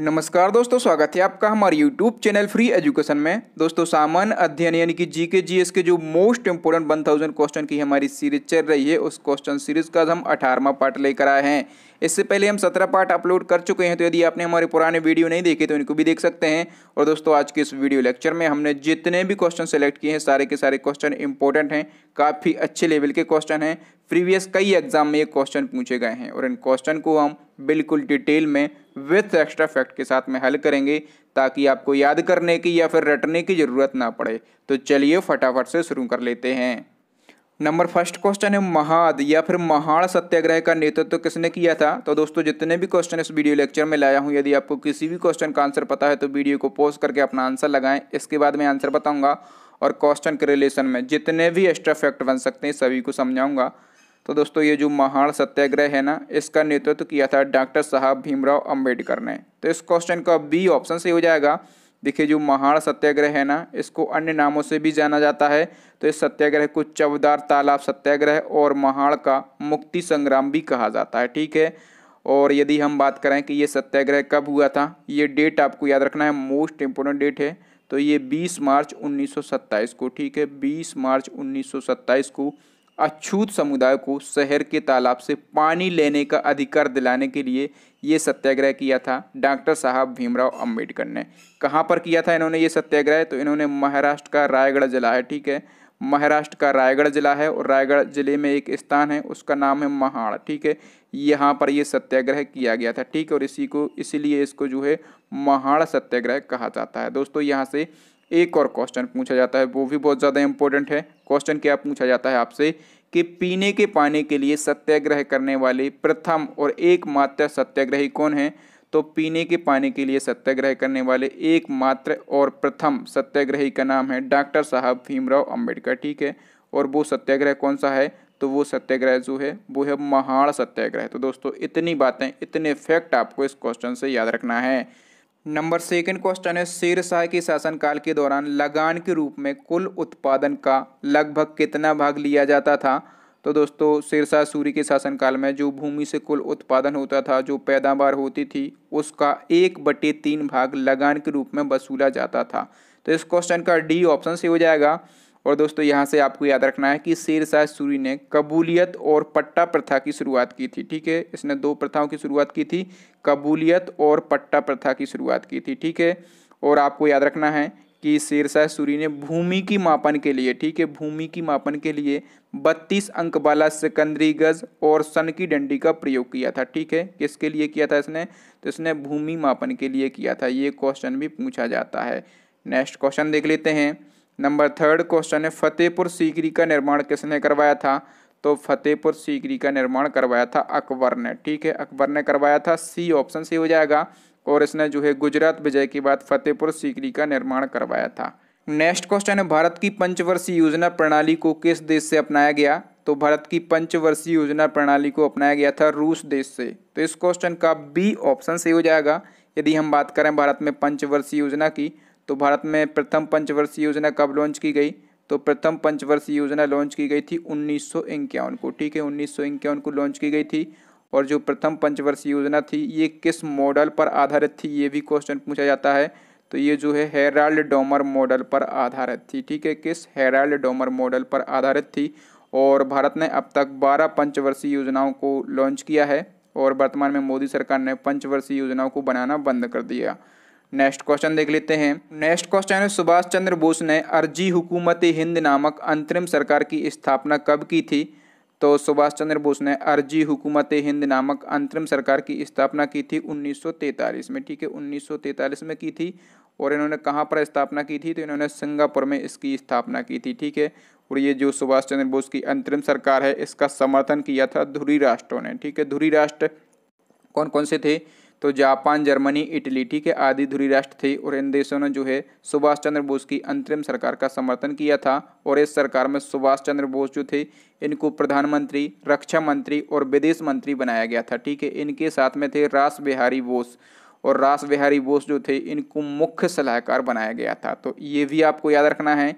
नमस्कार दोस्तों स्वागत है आपका हमारे यूट्यूब चैनल फ्री एजुकेशन में दोस्तों सामान्य अध्ययन यानी कि जीके जीएस के जो most important one thousand question की हमारी सीरीज चल रही है उस क्वेश्चन सीरीज का हम अठारहवा पार्ट लेकर आए हैं इससे पहले हम सत्रह पार्ट अपलोड कर चुके हैं तो यदि आपने हमारे पुराने वीडियो नहीं देखे तो इनको भी देख सकते हैं और दोस्तों आज के इस वीडियो लेक्चर में हमने जितने भी क्वेश्चन सेलेक्ट किए हैं सारे के सारे क्वेश्चन इंपॉर्टेंट हैं काफ़ी अच्छे लेवल के क्वेश्चन हैं प्रीवियस कई एग्जाम में ये क्वेश्चन पूछे गए हैं और इन क्वेश्चन को हम बिल्कुल डिटेल में विथ एक्स्ट्रा फैक्ट के साथ में हल करेंगे ताकि आपको याद करने की या फिर रटने की ज़रूरत ना पड़े तो चलिए फटाफट से शुरू कर लेते हैं नंबर फर्स्ट क्वेश्चन है महाद या फिर महाड़ सत्याग्रह का नेतृत्व तो किसने किया था तो दोस्तों जितने भी क्वेश्चन इस वीडियो लेक्चर में लाया हूँ यदि आपको किसी भी क्वेश्चन का आंसर पता है तो वीडियो को पोज करके अपना आंसर लगाएं इसके बाद मैं आंसर बताऊंगा और क्वेश्चन के रिलेशन में जितने भी एक्स्ट्रा फैक्ट बन सकते हैं सभी को समझाऊंगा तो दोस्तों ये जो महाड़ सत्याग्रह है ना इसका नेतृत्व तो किया था डॉक्टर साहब भीमराव अम्बेडकर ने तो इस क्वेश्चन का बी ऑप्शन से हो जाएगा देखिए जो महाड़ सत्याग्रह है ना इसको अन्य नामों से भी जाना जाता है तो इस सत्याग्रह को चवदार तालाब सत्याग्रह और महाड़ का मुक्ति संग्राम भी कहा जाता है ठीक है और यदि हम बात करें कि ये सत्याग्रह कब हुआ था ये डेट आपको याद रखना है मोस्ट इम्पोर्टेंट डेट है तो ये 20 मार्च 1927 को ठीक है 20 मार्च 1927 को अछूत समुदाय को शहर के तालाब से पानी लेने का अधिकार दिलाने के लिए ये सत्याग्रह किया था डॉक्टर साहब भीमराव अंबेडकर ने कहाँ पर किया था इन्होंने ये सत्याग्रह तो इन्होंने महाराष्ट्र का रायगढ़ जिला है ठीक है महाराष्ट्र का रायगढ़ जिला है और रायगढ़ जिले में एक स्थान है उसका नाम है महाड़ ठीक है यहाँ पर ये सत्याग्रह किया गया था ठीक है और इसी को इसीलिए इसको जो है महाड़ सत्याग्रह कहा जाता है दोस्तों यहाँ से एक और क्वेश्चन पूछा जाता है वो भी बहुत ज़्यादा इंपॉर्टेंट है क्वेश्चन क्या पूछा जाता है आपसे कि पीने के पानी के लिए सत्याग्रह करने वाले प्रथम और एकमात्र सत्याग्रही कौन है तो पीने के पानी के लिए सत्याग्रह करने वाले एकमात्र और प्रथम सत्याग्रही का नाम है डॉक्टर साहब भीमराव अम्बेडकर ठीक है और वो सत्याग्रह कौन सा है तो वो सत्याग्रह जो है वो है महाड़ सत्याग्रह तो दोस्तों इतनी बातें इतने फैक्ट आपको इस क्वेश्चन से याद रखना है नंबर सेकंड क्वेश्चन है शेरशाह के शासनकाल के दौरान लगान के रूप में कुल उत्पादन का लगभग कितना भाग लिया जाता था तो दोस्तों शेरशाह सूरी के शासनकाल में जो भूमि से कुल उत्पादन होता था जो पैदावार होती थी उसका एक बटे तीन भाग लगान के रूप में वसूला जाता था तो इस क्वेश्चन का डी ऑप्शन से हो जाएगा और दोस्तों यहाँ से आपको याद रखना है कि शेरशाह सूरी ने कबूलियत और पट्टा प्रथा की शुरुआत की थी ठीक है इसने दो प्रथाओं की शुरुआत की थी कबूलियत और पट्टा प्रथा की शुरुआत की थी ठीक है और आपको याद रखना है कि शेरशाह सूरी ने भूमि की मापन के लिए ठीक है भूमि की मापन के लिए बत्तीस अंक वाला सिकंदरी गज और सन की डंडी का प्रयोग किया था ठीक है किसके लिए किया था इसने तो इसने भूमि मापन के लिए किया था ये क्वेश्चन भी पूछा जाता है नेक्स्ट क्वेश्चन देख लेते हैं नंबर थर्ड क्वेश्चन है फतेहपुर सीकरी का निर्माण किसने करवाया था तो फतेहपुर सीकरी का निर्माण करवाया था अकबर ने ठीक है अकबर ने करवाया था सी ऑप्शन सी हो जाएगा और इसने जो है गुजरात विजय के बाद फतेहपुर सीकरी का निर्माण करवाया था नेक्स्ट क्वेश्चन है भारत की पंचवर्षीय योजना प्रणाली को किस देश से अपनाया गया तो भारत की पंचवर्षीय योजना प्रणाली को अपनाया गया था रूस देश से तो इस क्वेश्चन का बी ऑप्शन से हो जाएगा यदि हम बात करें भारत में पंचवर्षीय योजना की तो भारत में प्रथम पंचवर्षीय योजना कब लॉन्च की गई तो प्रथम पंचवर्षीय योजना लॉन्च की गई थी उन्नीस को ठीक है उन्नीस को लॉन्च की गई थी और जो प्रथम पंचवर्षीय योजना थी ये किस मॉडल पर आधारित थी ये भी क्वेश्चन पूछा जाता है तो ये जो है हेराल्ड डोमर मॉडल पर आधारित थी ठीक है किस हेराल्ड डोमर मॉडल पर आधारित थी और भारत ने अब तक 12 पंचवर्षीय योजनाओं को लॉन्च किया है और वर्तमान में मोदी सरकार ने पंचवर्षीय योजनाओं को बनाना बंद कर दिया नेक्स्ट क्वेश्चन देख लेते हैं नेक्स्ट क्वेश्चन है सुभाष चंद्र बोस ने अर्जी हुकूमत हिंद नामक अंतरिम सरकार की स्थापना कब की थी तो सुभाष चंद्र बोस ने अर्जी हुकूमत हिंद नामक अंतरिम सरकार की स्थापना की थी 1943 में ठीक है 1943 में की थी और इन्होंने कहाँ पर स्थापना की थी तो इन्होंने सिंगापुर में इसकी स्थापना की थी ठीक है और ये जो सुभाष चंद्र बोस की अंतरिम सरकार है इसका समर्थन किया था धुरी राष्ट्रों ने ठीक है धुरी राष्ट्र कौन कौन से थे तो जापान जर्मनी इटली ठीक है आदि धुरी राष्ट्र थे और इन देशों ने जो है सुभाष चंद्र बोस की अंतरिम सरकार का समर्थन किया था और इस सरकार में सुभाष चंद्र बोस जो थे इनको प्रधानमंत्री रक्षा मंत्री और विदेश मंत्री बनाया गया था ठीक है इनके साथ में थे रास बिहारी बोस और रास बिहारी बोस जो थे इनको मुख्य सलाहकार बनाया गया था तो ये भी आपको याद रखना है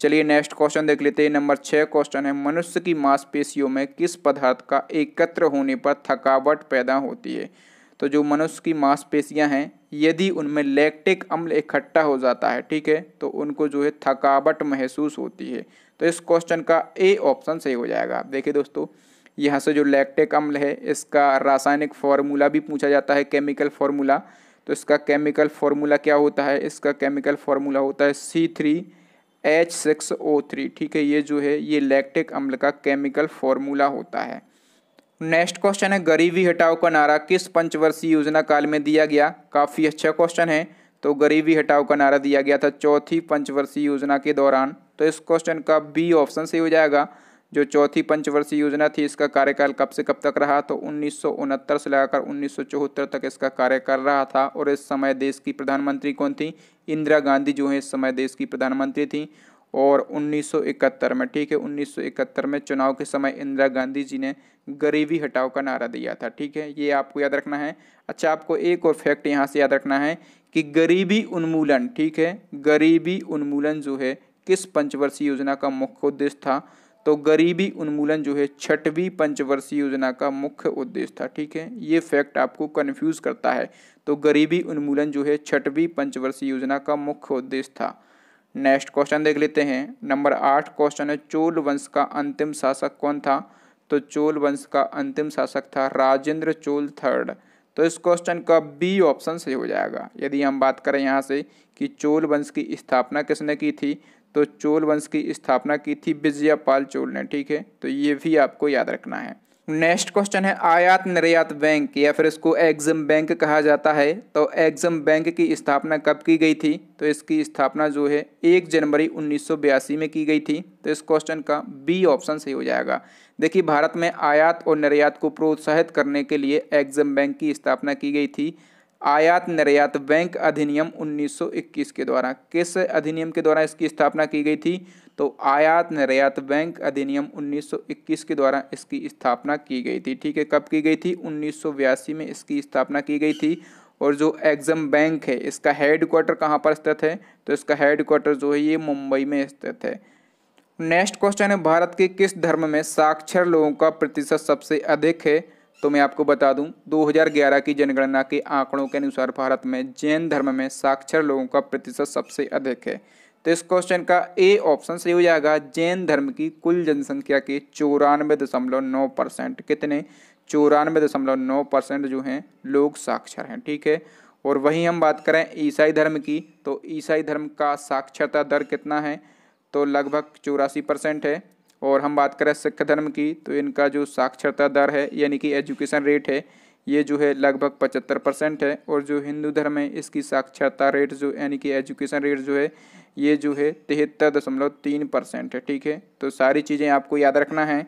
चलिए नेक्स्ट क्वेश्चन देख लेते हैं नंबर छः क्वेश्चन है मनुष्य की मांसपेशियों में किस पदार्थ का एकत्र होने पर थकावट पैदा होती है तो जो मनुष्य की मांसपेशियां हैं यदि उनमें लैक्टिक अम्ल इकट्ठा हो जाता है ठीक है तो उनको जो है थकावट महसूस होती है तो इस क्वेश्चन का ए ऑप्शन सही हो जाएगा देखिए दोस्तों यहाँ से जो लैक्टिक अम्ल है इसका रासायनिक फॉर्मूला भी पूछा जाता है केमिकल फॉर्मूला तो इसका केमिकल फॉर्मूला क्या होता है इसका केमिकल फार्मूला होता है C three H six O three ठीक है ये जो है ये लैक्टिक अम्ल का केमिकल फॉर्मूला होता है नेक्स्ट क्वेश्चन है गरीबी हटाओ का नारा किस पंचवर्षीय योजना काल में दिया गया काफ़ी अच्छा क्वेश्चन है तो गरीबी हटाओ का नारा दिया गया था चौथी पंचवर्षीय योजना के दौरान तो इस क्वेश्चन का बी ऑप्शन से हो जाएगा जो चौथी पंचवर्षीय योजना थी इसका कार्यकाल कब से कब तक रहा तो उन्नीस से लगाकर उन्नीस तक इसका कार्यकाल रहा था और इस समय देश की प्रधानमंत्री कौन थी इंदिरा गांधी जो है इस समय देश की प्रधानमंत्री थी और 1971 में ठीक है 1971 में चुनाव के समय इंदिरा गांधी जी ने गरीबी हटाओ का नारा दिया था ठीक है ये आपको याद रखना है अच्छा आपको एक और फैक्ट यहाँ से याद रखना है कि गरीबी उन्मूलन ठीक है गरीबी उन्मूलन जो है किस पंचवर्षीय योजना का मुख्य उद्देश्य था तो गरीबी उन्मूलन जो है छठवीं पंचवर्षीय योजना का मुख्य उद्देश्य था ठीक है ये फैक्ट आपको कन्फ्यूज करता है तो गरीबी उन्मूलन जो है छठवीं पंचवर्षीय योजना का मुख्य उद्देश्य था नेक्स्ट क्वेश्चन देख लेते हैं नंबर आठ क्वेश्चन है चोल वंश का अंतिम शासक कौन था तो चोल वंश का अंतिम शासक था राजेंद्र चोल थर्ड तो इस क्वेश्चन का बी ऑप्शन सही हो जाएगा यदि हम बात करें यहाँ से कि चोल वंश की स्थापना किसने की थी तो चोल वंश की स्थापना की थी विजयापाल चोल ने ठीक है तो ये भी आपको याद रखना है नेक्स्ट क्वेश्चन है आयात निर्यात बैंक या फिर इसको एग्जम बैंक कहा जाता है तो एग्जम बैंक की स्थापना कब की गई थी तो इसकी स्थापना जो है एक जनवरी उन्नीस में की गई थी तो इस क्वेश्चन का बी ऑप्शन सही हो जाएगा देखिए भारत में आयात और निर्यात को प्रोत्साहित करने के लिए एग्जम बैंक की स्थापना की गई थी आयात निर्यात बैंक अधिनियम 1921 के द्वारा किस अधिनियम के द्वारा इसकी स्थापना की गई थी तो आयात निर्यात बैंक अधिनियम 1921 के द्वारा इसकी स्थापना की गई थी ठीक है कब की गई थी उन्नीस में इसकी स्थापना की गई थी और जो एग्जम बैंक है इसका हेड क्वार्टर कहाँ पर स्थित है तो इसका हेड क्वार्टर जो है ये मुंबई में स्थित है नेक्स्ट क्वेश्चन है भारत के किस धर्म में साक्षर लोगों का प्रतिशत सबसे अधिक है तो मैं आपको बता दूं 2011 की जनगणना के आंकड़ों के अनुसार भारत में जैन धर्म में साक्षर लोगों का प्रतिशत सबसे अधिक है तो इस क्वेश्चन का ए ऑप्शन सही हो जाएगा जैन धर्म की कुल जनसंख्या के चौरानवे दशमलव नौ परसेंट कितने चौरानवे दशमलव नौ परसेंट जो हैं लोग साक्षर हैं ठीक है और वहीं हम बात करें ईसाई धर्म की तो ईसाई धर्म का साक्षरता दर कितना है तो लगभग चौरासी परसेंट है और हम बात करें सिख धर्म की तो इनका जो साक्षरता दर है यानी कि एजुकेशन रेट है ये जो है लगभग पचहत्तर परसेंट है और जो हिंदू धर्म है इसकी साक्षरता रेट जो यानी कि एजुकेशन रेट जो है ये जो है तिहत्तर दशमलव तीन परसेंट है ठीक है तो सारी चीज़ें आपको याद रखना है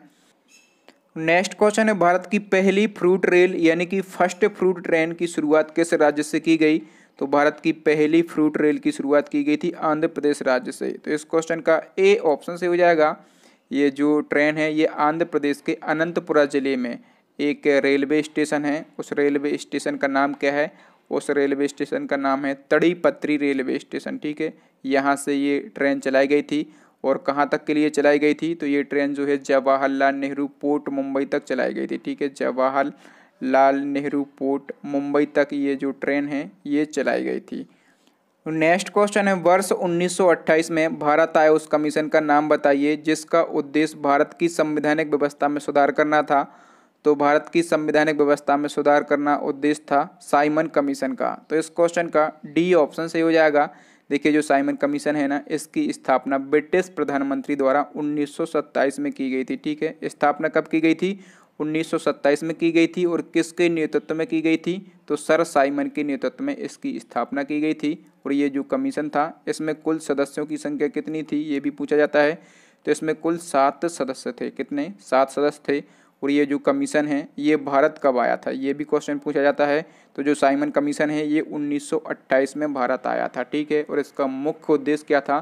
नेक्स्ट क्वेश्चन है भारत की पहली फ्रूट रेल यानी कि फर्स्ट फ्रूट ट्रेन की शुरुआत किस राज्य से की गई तो भारत की पहली फ्रूट रेल की शुरुआत की गई थी आंध्र प्रदेश राज्य से तो इस क्वेश्चन का ए ऑप्शन से हो जाएगा ये जो ट्रेन है ये आंध्र प्रदेश के अनंतपुरा ज़िले में एक रेलवे स्टेशन है उस रेलवे स्टेशन का नाम क्या है उस रेलवे स्टेशन का नाम है तड़ीपत्री रेलवे स्टेशन ठीक है यहाँ से ये ट्रेन चलाई गई थी और कहाँ तक के लिए चलाई गई थी तो ये ट्रेन जो है जवाहरलाल नेहरू पोर्ट मुंबई तक चलाई गई थी ठीक है जवाहर लाल नेहरू पोर्ट मुंबई तक ये जो ट्रेन है ये चलाई गई थी नेक्स्ट क्वेश्चन है वर्ष 1928 में भारत आए उस कमीशन का नाम बताइए जिसका उद्देश्य भारत की संवैधानिक व्यवस्था में सुधार करना था तो भारत की संवैधानिक व्यवस्था में सुधार करना उद्देश्य था साइमन कमीशन का तो इस क्वेश्चन का डी ऑप्शन सही हो जाएगा देखिए जो साइमन कमीशन है ना इसकी स्थापना ब्रिटिश प्रधानमंत्री द्वारा 1927 में की गई थी ठीक है स्थापना कब की गई थी 1927 में की गई थी और किसके नेतृत्व में की गई थी तो सर साइमन के नेतृत्व में इसकी स्थापना की गई थी और ये जो कमीशन था इसमें कुल सदस्यों की संख्या कितनी थी ये भी पूछा जाता है तो इसमें कुल सात सदस्य थे कितने सात सदस्य थे और ये जो कमीशन है ये भारत कब आया था ये भी क्वेश्चन पूछा जाता है तो जो साइमन कमीशन है ये 1928 में भारत आया था ठीक है और इसका मुख्य उद्देश्य क्या था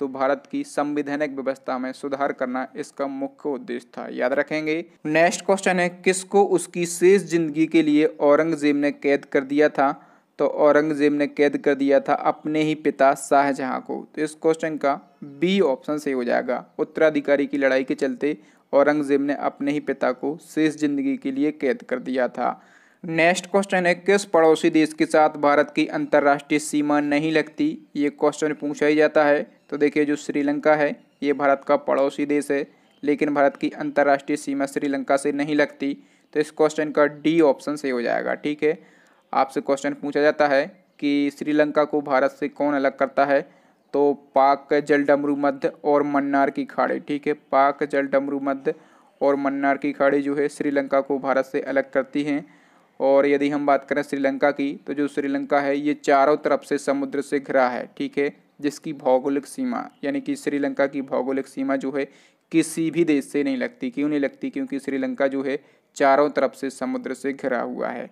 तो भारत की संविधानिक व्यवस्था में सुधार करना इसका मुख्य उद्देश्य था याद रखेंगे नेक्स्ट क्वेश्चन है किसको उसकी शेष जिंदगी के लिए औरंगजेब ने कैद कर दिया था तो औरंगजेब ने कैद कर दिया था अपने ही पिता शाहजहां को तो इस क्वेश्चन का बी ऑप्शन सही हो जाएगा उत्तराधिकारी की लड़ाई के चलते औरंगजेब ने अपने ही पिता को शेष जिंदगी के लिए कैद कर दिया था नेक्स्ट क्वेश्चन है किस पड़ोसी देश के साथ भारत की अंतर्राष्ट्रीय सीमा नहीं लगती ये क्वेश्चन पूछा ही जाता है तो देखिए जो श्रीलंका है ये भारत का पड़ोसी देश है लेकिन भारत की अंतर्राष्ट्रीय सीमा श्रीलंका से नहीं लगती तो इस क्वेश्चन का डी ऑप्शन सही हो जाएगा ठीक है आपसे क्वेश्चन पूछा जाता है कि श्रीलंका को भारत से कौन अलग करता है तो पाक जल डमरू मध्य और मन्नार की खाड़ी ठीक है पाक जल डमरू मध्य और मन्नार की खाड़ी जो है श्रीलंका को भारत से अलग करती हैं और यदि हम बात करें श्रीलंका की तो जो श्रीलंका है ये चारों तरफ से समुद्र से घिरा है ठीक है जिसकी भौगोलिक सीमा यानी कि श्रीलंका की भौगोलिक सीमा जो है किसी भी देश से नहीं लगती क्यों नहीं लगती क्योंकि श्रीलंका जो है चारों तरफ से समुद्र से घिरा हुआ है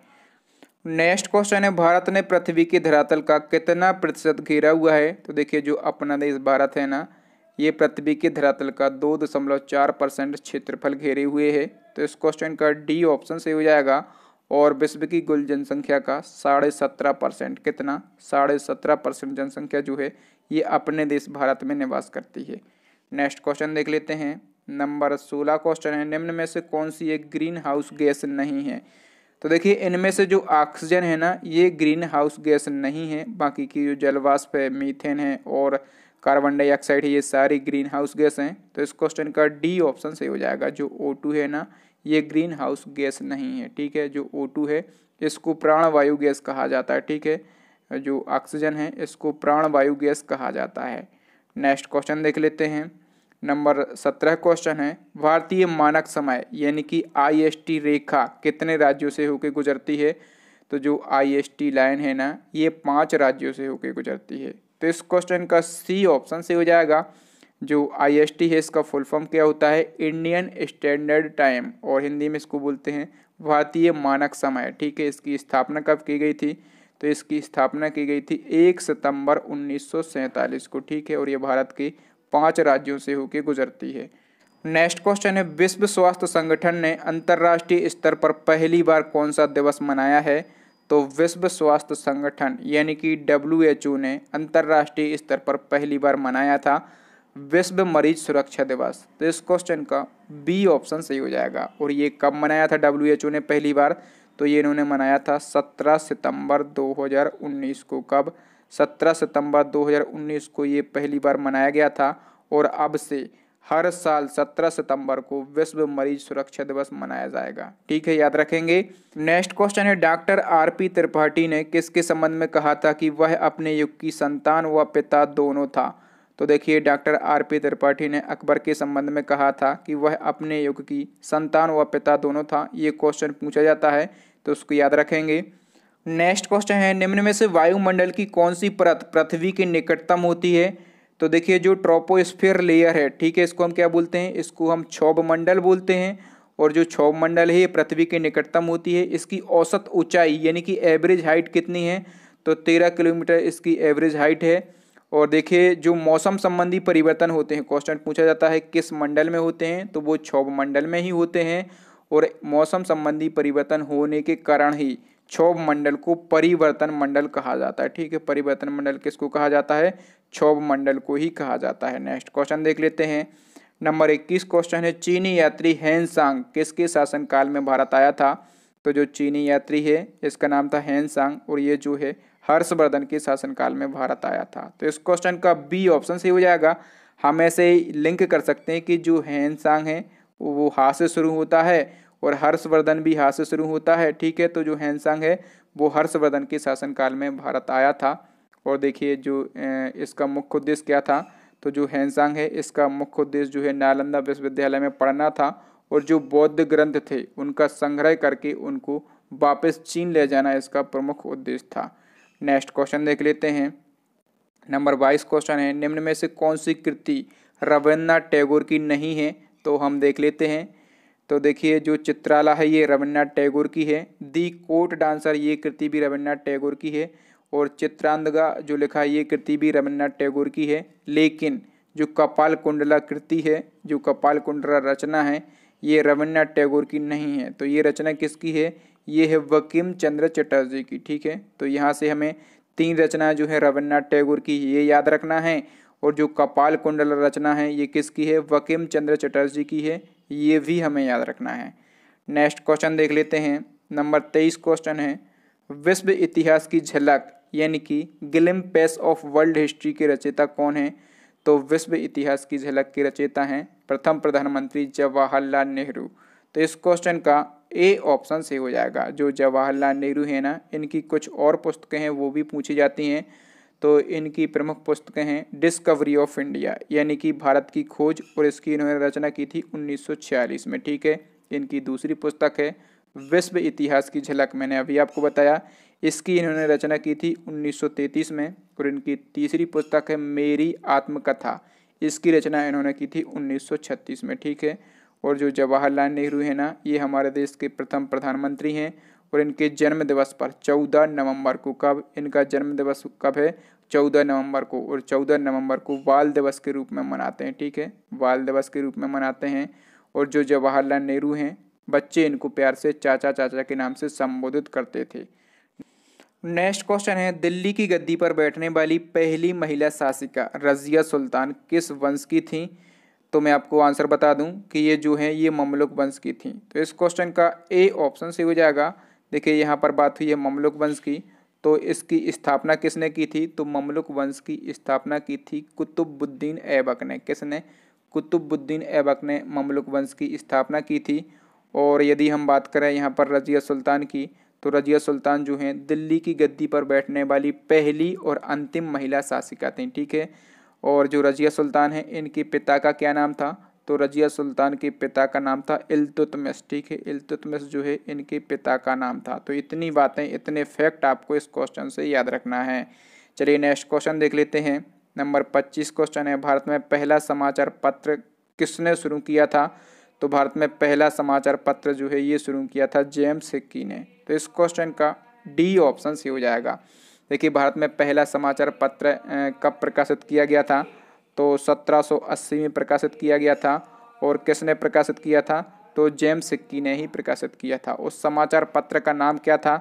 नेक्स्ट क्वेश्चन है भारत ने पृथ्वी के धरातल का कितना प्रतिशत घेरा हुआ है तो देखिए जो अपना देश भारत है ना ये पृथ्वी के धरातल का दो दशमलव चार परसेंट क्षेत्रफल घेरे हुए है तो इस क्वेश्चन का डी ऑप्शन से हो जाएगा और विश्व की कुल जनसंख्या का साढ़े सत्रह परसेंट कितना साढ़े सत्रह परसेंट जनसंख्या जो है ये अपने देश भारत में निवास करती है नेक्स्ट क्वेश्चन देख लेते हैं नंबर सोलह क्वेश्चन है निम्न में से कौन सी एक ग्रीन हाउस गैस नहीं है तो देखिए इनमें से जो ऑक्सीजन है ना ये ग्रीन हाउस गैस नहीं है बाकी की जो जलवाष्प है मीथेन है और कार्बन डाइऑक्साइड है ये सारी ग्रीन हाउस गैस हैं तो इस क्वेश्चन का डी ऑप्शन सही हो जाएगा जो ओ टू है ना ये ग्रीन हाउस गैस नहीं है ठीक है जो ओ टू है इसको प्राणवायु गैस कहा जाता है ठीक है जो ऑक्सीजन है इसको प्राण वायु गैस कहा जाता है नेक्स्ट क्वेश्चन देख लेते हैं नंबर सत्रह क्वेश्चन है भारतीय मानक समय यानी कि आईएसटी रेखा कितने राज्यों से होकर गुजरती है तो जो आईएसटी लाइन है ना ये पांच राज्यों से होकर गुजरती है तो इस क्वेश्चन का सी ऑप्शन से हो जाएगा जो आईएसटी है इसका फुल फॉर्म क्या होता है इंडियन स्टैंडर्ड टाइम और हिंदी में इसको बोलते हैं भारतीय मानक समय ठीक है इसकी स्थापना कब की गई थी तो इसकी स्थापना की गई थी एक सितंबर उन्नीस को ठीक है और ये भारत के पांच राज्यों से होकर गुजरती है नेक्स्ट क्वेश्चन है विश्व स्वास्थ्य संगठन ने अंतर्राष्ट्रीय स्तर पर पहली बार कौन सा दिवस मनाया है तो विश्व स्वास्थ्य संगठन यानी कि डब्ल्यू ने अंतर्राष्ट्रीय स्तर पर पहली बार मनाया था विश्व मरीज सुरक्षा दिवस तो इस क्वेश्चन का बी ऑप्शन सही हो जाएगा और ये कब मनाया था डब्ल्यू ने पहली बार तो ये इन्होंने मनाया था 17 सितंबर 2019 को कब 17 सितंबर 2019 को ये पहली बार मनाया गया था और अब से हर साल 17 सितंबर को विश्व मरीज सुरक्षा दिवस मनाया जाएगा ठीक है याद रखेंगे नेक्स्ट क्वेश्चन है डॉक्टर आर पी त्रिपाठी ने किसके संबंध में कहा था कि वह अपने युग की संतान व पिता दोनों था तो देखिए डॉक्टर आर पी त्रिपाठी ने अकबर के संबंध में कहा था कि वह अपने युग की संतान व पिता दोनों था ये क्वेश्चन पूछा जाता है तो उसको याद रखेंगे नेक्स्ट क्वेश्चन है निम्न में से वायुमंडल की कौन सी परत पृथ्वी के निकटतम होती है तो देखिए जो ट्रोपोस्फेयर लेयर है ठीक है इसको हम क्या बोलते हैं इसको हम क्षोभ मंडल बोलते हैं और जो क्षोभ मंडल है ये पृथ्वी के निकटतम होती है इसकी औसत ऊंचाई यानी कि एवरेज हाइट कितनी है तो तेरह किलोमीटर इसकी एवरेज हाइट है और देखिए जो मौसम संबंधी परिवर्तन होते हैं क्वेश्चन पूछा जाता है किस मंडल में होते हैं तो वो क्षोभ मंडल में ही होते हैं और मौसम संबंधी परिवर्तन होने के कारण ही क्षोभ मंडल को परिवर्तन मंडल कहा जाता है ठीक है परिवर्तन मंडल किसको कहा जाता है क्षोभ मंडल को ही कहा जाता है नेक्स्ट क्वेश्चन देख लेते हैं नंबर इक्कीस क्वेश्चन है चीनी यात्री हैंसांग किसके शासनकाल में भारत आया था तो जो चीनी यात्री है इसका नाम था हैंसांग और ये जो है हर्षवर्धन के शासनकाल में भारत आया था तो इस क्वेश्चन का बी ऑप्शन सही हो जाएगा हम ऐसे ही लिंक कर सकते हैं कि जो हैं सांग है वो हा से शुरू होता है और हर्षवर्धन भी हा से शुरू होता है ठीक है तो जो हैनसांग है वो हर्षवर्धन के शासनकाल में भारत आया था और देखिए जो इसका मुख्य उद्देश्य क्या था तो जो हैनसांग है इसका मुख्य उद्देश्य जो है नालंदा विश्वविद्यालय में पढ़ना था और जो बौद्ध ग्रंथ थे उनका संग्रह करके उनको वापस चीन ले जाना इसका प्रमुख उद्देश्य था नेक्स्ट क्वेश्चन देख लेते हैं नंबर बाईस क्वेश्चन है निम्न में से कौन सी कृति रविन्द्रनाथ टैगोर की नहीं है तो हम देख लेते हैं तो देखिए जो चित्राला है ये रविन्द्रनाथ टैगोर की है दी कोट डांसर ये कृति भी रविन्द्रनाथ टैगोर की है और चित्रांदगा जो लिखा है ये कृति भी रविन्द्रनाथ टैगोर की है लेकिन जो कपाल कुंडला कृति है जो कपाल कुंडला रचना है ये रविन्द्रनाथ टैगोर की नहीं है तो ये रचना किसकी है ये है वकीम चंद्र चटर्जी की ठीक है तो यहाँ से हमें तीन रचना जो है रविन्द्रनाथ टैगोर की ये याद रखना है और जो कपाल कुंडल रचना है ये किसकी है वकीम चंद्र चटर्जी की है ये भी हमें याद रखना है नेक्स्ट क्वेश्चन देख लेते हैं नंबर तेईस क्वेश्चन है विश्व इतिहास की झलक यानी कि glimpses of world history के रचेता कौन है तो विश्व इतिहास की झलक के रचेता हैं प्रथम प्रधानमंत्री जवाहरलाल नेहरू तो इस क्वेश्चन का ए ऑप्शन से हो जाएगा जो जवाहरलाल नेहरू है ना इनकी कुछ और पुस्तकें हैं वो भी पूछी जाती हैं तो इनकी प्रमुख पुस्तकें हैं डिस्कवरी ऑफ इंडिया यानी कि भारत की खोज और इसकी इन्होंने रचना की थी 1946 में ठीक है इनकी दूसरी पुस्तक है विश्व इतिहास की झलक मैंने अभी आपको बताया इसकी इन्होंने रचना की थी 1933 में और इनकी तीसरी पुस्तक है मेरी आत्मकथा इसकी रचना इन्होंने की थी 1936 में ठीक है और जो जवाहरलाल नेहरू है ना ये हमारे देश के प्रथम प्रधानमंत्री हैं और इनके जन्म दिवस पर चौदह नवंबर को कब इनका जन्म दिवस कब है चौदह नवंबर को और चौदह नवंबर को बाल दिवस के रूप में मनाते हैं ठीक है बाल दिवस के रूप में मनाते हैं और जो जवाहरलाल नेहरू हैं बच्चे इनको प्यार से चाचा चाचा के नाम से संबोधित करते थे नेक्स्ट क्वेश्चन है दिल्ली की गद्दी पर बैठने वाली पहली महिला शासिका रजिया सुल्तान किस वंश की थी तो मैं आपको आंसर बता दूं कि ये जो है ये ममलुक वंश की थी तो इस क्वेश्चन का ए ऑप्शन से हो जाएगा देखिए यहाँ पर बात हुई है ममलुक वंश की तो इसकी स्थापना किसने की थी तो ममलुक वंश की स्थापना की थी कुतुबुद्दीन ऐबक ने किसने कुतुबुद्दीन ऐबक ने ममलुक वंश की स्थापना की थी और यदि हम बात करें यहाँ पर रजिया सुल्तान की तो रजिया सुल्तान जो हैं दिल्ली की गद्दी पर बैठने वाली पहली और अंतिम महिला शासिका थी ठीक है और जो रजिया सुल्तान हैं इनके पिता का क्या नाम था तो रजिया सुल्तान के पिता का नाम था इल्तुतमिस ठीक है इल्तुतमिस जो है इनके पिता का नाम था तो इतनी बातें इतने फैक्ट आपको इस क्वेश्चन से याद रखना है चलिए नेक्स्ट क्वेश्चन देख लेते हैं नंबर पच्चीस क्वेश्चन है भारत में पहला समाचार पत्र किसने शुरू किया था तो भारत में पहला समाचार पत्र जो है ये शुरू किया था जेम्स हिक्की ने तो इस क्वेश्चन का डी ऑप्शन सी हो जाएगा देखिए भारत में पहला समाचार पत्र कब प्रकाशित किया गया था तो 1780 में प्रकाशित किया गया था और किसने प्रकाशित किया था तो जेम्स सिक्की ने ही प्रकाशित किया था उस समाचार पत्र का नाम क्या था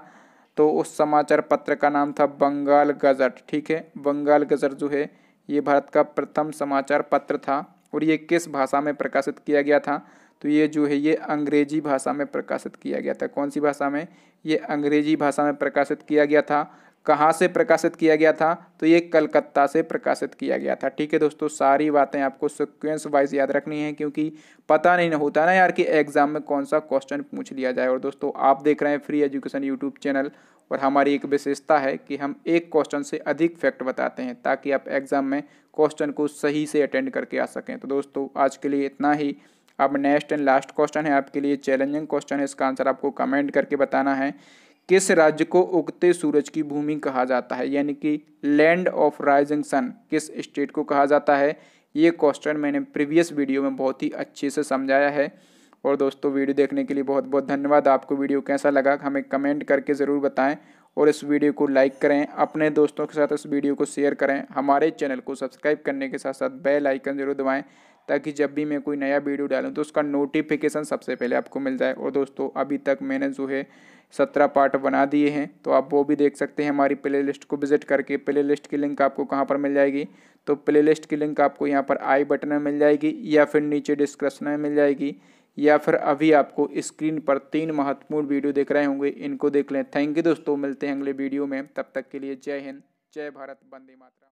तो उस समाचार पत्र का नाम था बंगाल गजट ठीक है बंगाल गजट जो है ये भारत का प्रथम समाचार पत्र था और ये किस भाषा में प्रकाशित किया गया था तो ये जो है ये अंग्रेजी भाषा में प्रकाशित किया गया था कौन सी भाषा में ये अंग्रेजी भाषा में प्रकाशित किया गया था कहाँ से प्रकाशित किया गया था तो ये कलकत्ता से प्रकाशित किया गया था ठीक है दोस्तों सारी बातें आपको सिक्वेंस वाइज याद रखनी है क्योंकि पता नहीं होता ना यार कि एग्जाम में कौन सा क्वेश्चन पूछ लिया जाए और दोस्तों आप देख रहे हैं फ्री एजुकेशन यूट्यूब चैनल और हमारी एक विशेषता है कि हम एक क्वेश्चन से अधिक फैक्ट बताते हैं ताकि आप एग्ज़ाम में क्वेश्चन को सही से अटेंड करके आ सकें तो दोस्तों आज के लिए इतना ही अब नेक्स्ट एंड लास्ट क्वेश्चन है आपके लिए चैलेंजिंग क्वेश्चन है इसका आंसर आपको कमेंट करके बताना है किस राज्य को उगते सूरज की भूमि कहा जाता है यानी कि लैंड ऑफ राइजिंग सन किस स्टेट को कहा जाता है ये क्वेश्चन मैंने प्रीवियस वीडियो में बहुत ही अच्छे से समझाया है और दोस्तों वीडियो देखने के लिए बहुत बहुत धन्यवाद आपको वीडियो कैसा लगा हमें कमेंट करके ज़रूर बताएं और इस वीडियो को लाइक करें अपने दोस्तों के साथ इस वीडियो को शेयर करें हमारे चैनल को सब्सक्राइब करने के साथ साथ बेल आइकन जरूर दबाएं ताकि जब भी मैं कोई नया वीडियो डालूँ तो उसका नोटिफिकेशन सबसे पहले आपको मिल जाए और दोस्तों अभी तक मैंने जो है सत्रह पार्ट बना दिए हैं तो आप वो भी देख सकते हैं हमारी प्लेलिस्ट को विजिट करके प्लेलिस्ट की लिंक आपको कहाँ पर मिल जाएगी तो प्लेलिस्ट की लिंक आपको यहाँ पर आई बटन में मिल जाएगी या फिर नीचे डिस्क्रिप्शन में मिल जाएगी या फिर अभी आपको स्क्रीन पर तीन महत्वपूर्ण वीडियो देख रहे होंगे इनको देख लें थैंक यू दोस्तों मिलते हैं अगले वीडियो में तब तक के लिए जय हिंद जय भारत बंदे मातरम